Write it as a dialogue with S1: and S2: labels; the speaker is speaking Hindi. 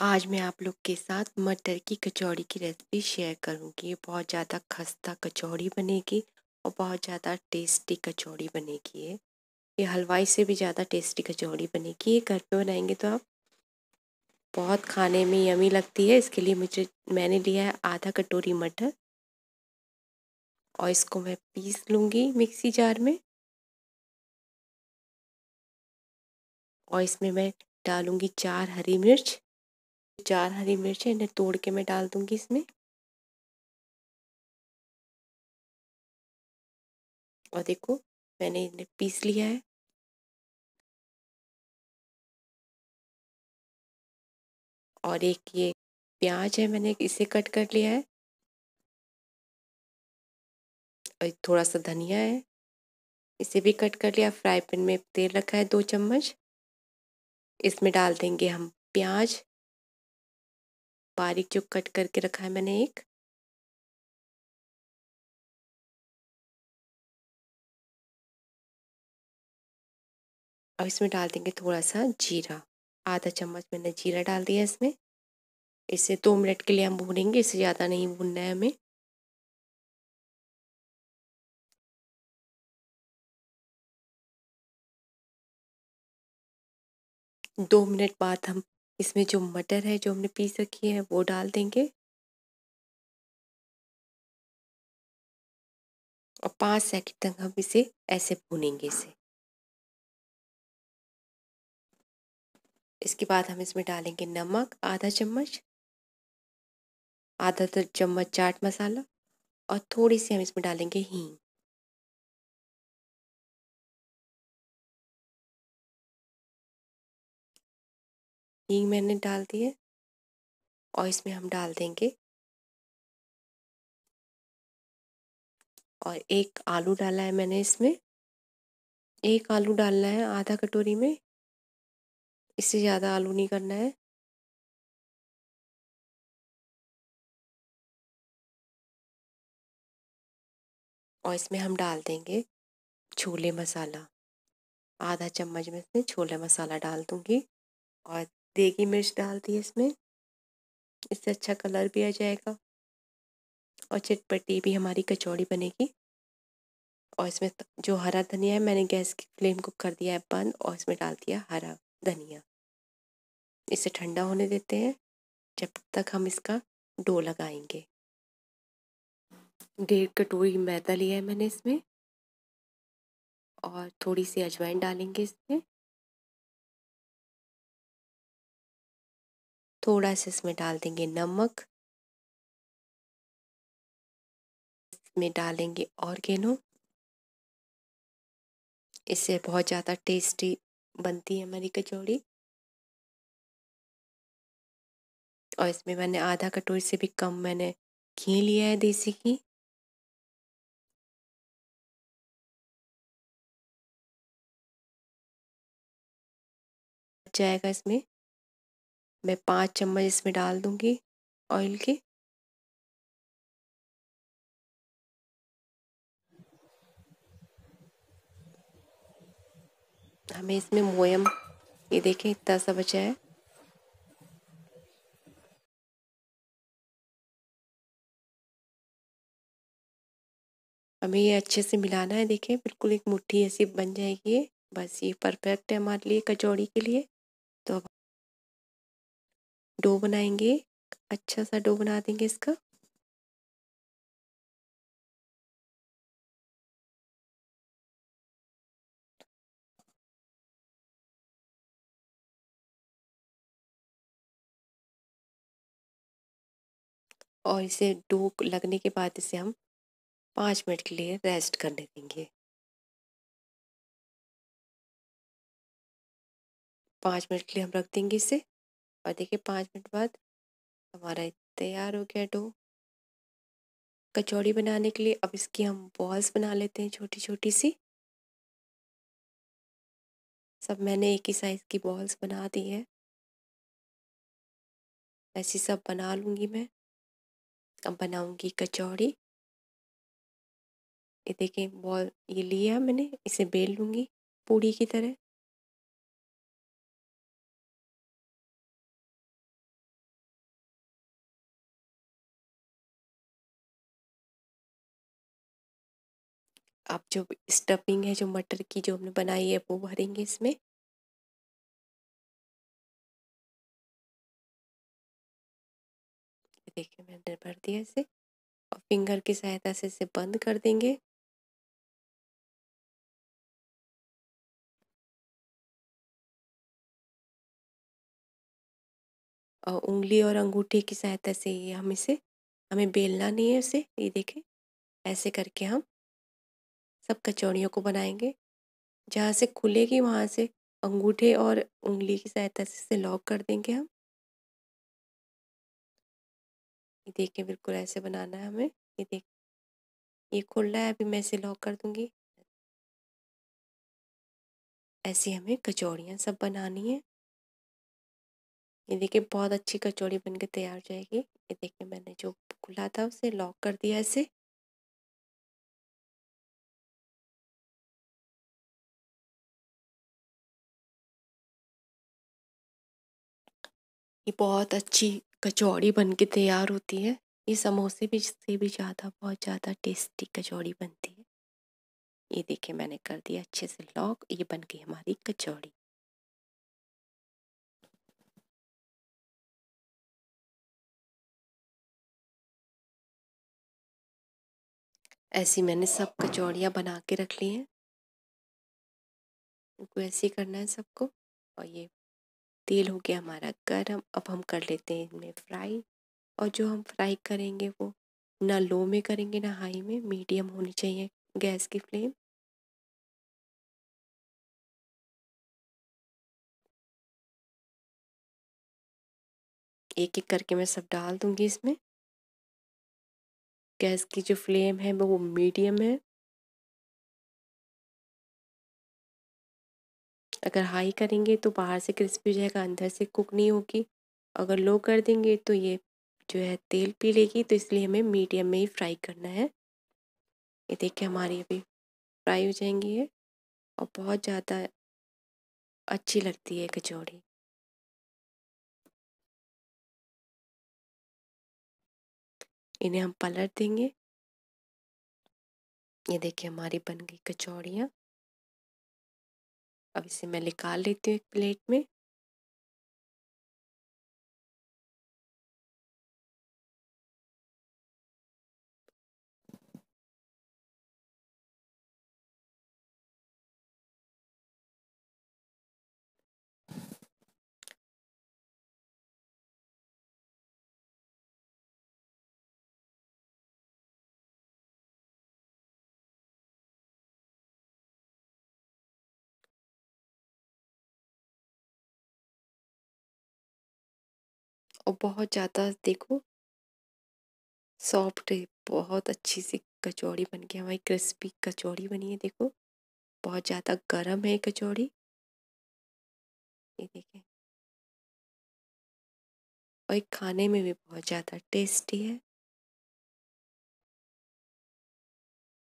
S1: आज मैं आप लोग के साथ मटर की कचौड़ी की रेसिपी शेयर करूंगी बहुत ज़्यादा खस्ता कचौड़ी बनेगी और बहुत ज़्यादा टेस्टी कचौड़ी बनेगी ये ये हलवाई से भी ज़्यादा टेस्टी कचौड़ी बनेगी ये घर पे बनाएंगे तो आप बहुत खाने में यमी लगती है इसके लिए मुझे मैंने लिया है आधा कटोरी मटर और इसको मैं पीस लूँगी मिक्सी जार में
S2: और इसमें मैं डालूँगी चार हरी मिर्च चार हरी मिर्च है इन्हें तोड़ के मैं डाल दूंगी इसमें और देखो मैंने इन्हें पीस लिया है और एक ये प्याज है मैंने इसे कट कर लिया है
S1: और थोड़ा सा धनिया है इसे भी कट कर लिया फ्राई पैन में तेल रखा है दो चम्मच इसमें डाल देंगे हम प्याज बारीक जो कट करके रखा है मैंने एक अब इसमें डाल देंगे थोड़ा सा जीरा आधा चम्मच मैंने जीरा डाल दिया इसमें इसे दो मिनट के लिए हम भूनेंगे इसे ज़्यादा नहीं भूनना है हमें
S2: दो मिनट बाद हम इसमें
S1: जो मटर है जो हमने पीस रखी है वो डाल देंगे और पाँच सेकंड तक हम इसे
S2: ऐसे भूनेंगे इसे इसके बाद हम इसमें डालेंगे
S1: नमक आधा चम्मच आधा तो चम्मच चाट मसाला और थोड़ी सी हम इसमें डालेंगे हींग
S2: हींग मैंने डाल दी है और इसमें हम डाल देंगे
S1: और एक आलू डाला है मैंने इसमें एक आलू डालना है आधा कटोरी में इससे ज़्यादा आलू नहीं करना है और इसमें हम डाल देंगे छोले मसाला आधा चम्मच में इसमें छोले मसाला डाल दूँगी और देगी मिर्च डाल दी इसमें इससे अच्छा कलर भी आ जाएगा और चटपटी भी हमारी कचौड़ी बनेगी और इसमें जो हरा धनिया है मैंने गैस की फ्लेम को कर दिया है बंद और इसमें डाल दिया हरा धनिया इसे ठंडा होने देते हैं जब तक हम इसका डो लगाएंगे डेढ़ कटोरी मैदा लिया है मैंने इसमें और थोड़ी
S2: सी अजवाइन डालेंगे इसमें थोड़ा सा इसमें डाल देंगे नमक इसमें डालेंगे ऑर्गेनो इससे
S1: बहुत ज़्यादा टेस्टी बनती है हमारी कचौड़ी और इसमें मैंने आधा कटोरी से भी कम मैंने घी लिया है देसी
S2: घी जाएगा इसमें मैं पाँच चम्मच इसमें डाल दूंगी ऑयल के
S1: हमें इसमें मोयम ये देखें इतना सा बचा है हमें ये अच्छे से मिलाना है देखें बिल्कुल एक मुट्ठी ऐसी बन जाएगी बस ये परफेक्ट है हमारे लिए कचौड़ी के लिए तो डो बनाएंगे अच्छा सा डो बना देंगे इसका
S2: और इसे डो लगने के बाद इसे हम पाँच मिनट के लिए रेस्ट करने देंगे पाँच मिनट के लिए हम रख देंगे इसे और देखिए
S1: पाँच मिनट बाद हमारा तैयार हो गया डो कचौड़ी बनाने के लिए अब इसकी हम बॉल्स बना लेते हैं छोटी छोटी सी सब मैंने एक ही साइज़ की बॉल्स बना दी है
S2: ऐसी सब बना लूँगी मैं अब बनाऊँगी कचौड़ी ये देखें बॉल ये लिया मैंने इसे बेल लूँगी पूड़ी की तरह आप जो स्टफिंग है जो मटर की जो हमने बनाई है वो भरेंगे इसमें देखिए मैंने भर दिया इसे और फिंगर की सहायता से इसे बंद कर देंगे
S1: और उंगली और अंगूठी की सहायता से ये हम इसे हमें बेलना नहीं है उसे ये देखें ऐसे करके हम सब कचौड़ियों को बनाएंगे जहाँ से खुलेगी वहाँ से अंगूठे और उंगली की सहायता से इसे लॉक कर देंगे हम ये देखिए बिल्कुल ऐसे बनाना है हमें ये देख
S2: ये खुल रहा है अभी मैं इसे लॉक कर दूंगी
S1: ऐसी हमें कचौड़ियाँ सब बनानी है ये देखिए बहुत अच्छी कचौड़ी बन के तैयार हो जाएगी ये देखिए मैंने जो खुला था उसे लॉक कर दिया इसे ये बहुत अच्छी कचौड़ी बन के तैयार होती है ये समोसे भी से भी ज़्यादा बहुत ज़्यादा टेस्टी कचौड़ी बनती है ये देखिए मैंने कर दिया अच्छे से लॉक
S2: ये बन गई हमारी कचौड़ी
S1: ऐसी मैंने सब कचौड़ियाँ बना के रख ली हैं इनको ऐसे ही करना है सबको और ये तेल हो गया हमारा गर्म अब हम कर लेते हैं इनमें फ्राई और जो हम फ्राई करेंगे वो ना लो में करेंगे ना हाई में मीडियम होनी चाहिए गैस की फ्लेम
S2: एक एक करके मैं सब डाल दूंगी इसमें गैस की
S1: जो फ्लेम है वो मीडियम है अगर हाई करेंगे तो बाहर से क्रिस्पी रहेगा अंदर से कुक नहीं होगी अगर लो कर देंगे तो ये जो है तेल पी लेगी तो इसलिए हमें मीडियम में ही फ्राई करना है ये देखिए हमारी अभी फ्राई हो जाएंगी ये और बहुत
S2: ज़्यादा अच्छी लगती है कचौड़ी इन्हें हम पलट देंगे ये देखिए हमारी बन गई कचौड़ियाँ अब इसे मैं निकाल लेती हूँ एक प्लेट में
S1: और बहुत ज़्यादा देखो सॉफ्ट बहुत अच्छी सी कचौड़ी बन गई हमारी क्रिस्पी कचौड़ी बनी है देखो बहुत ज़्यादा गर्म
S2: है कचौड़ी ये देखें और खाने में भी बहुत ज़्यादा टेस्टी है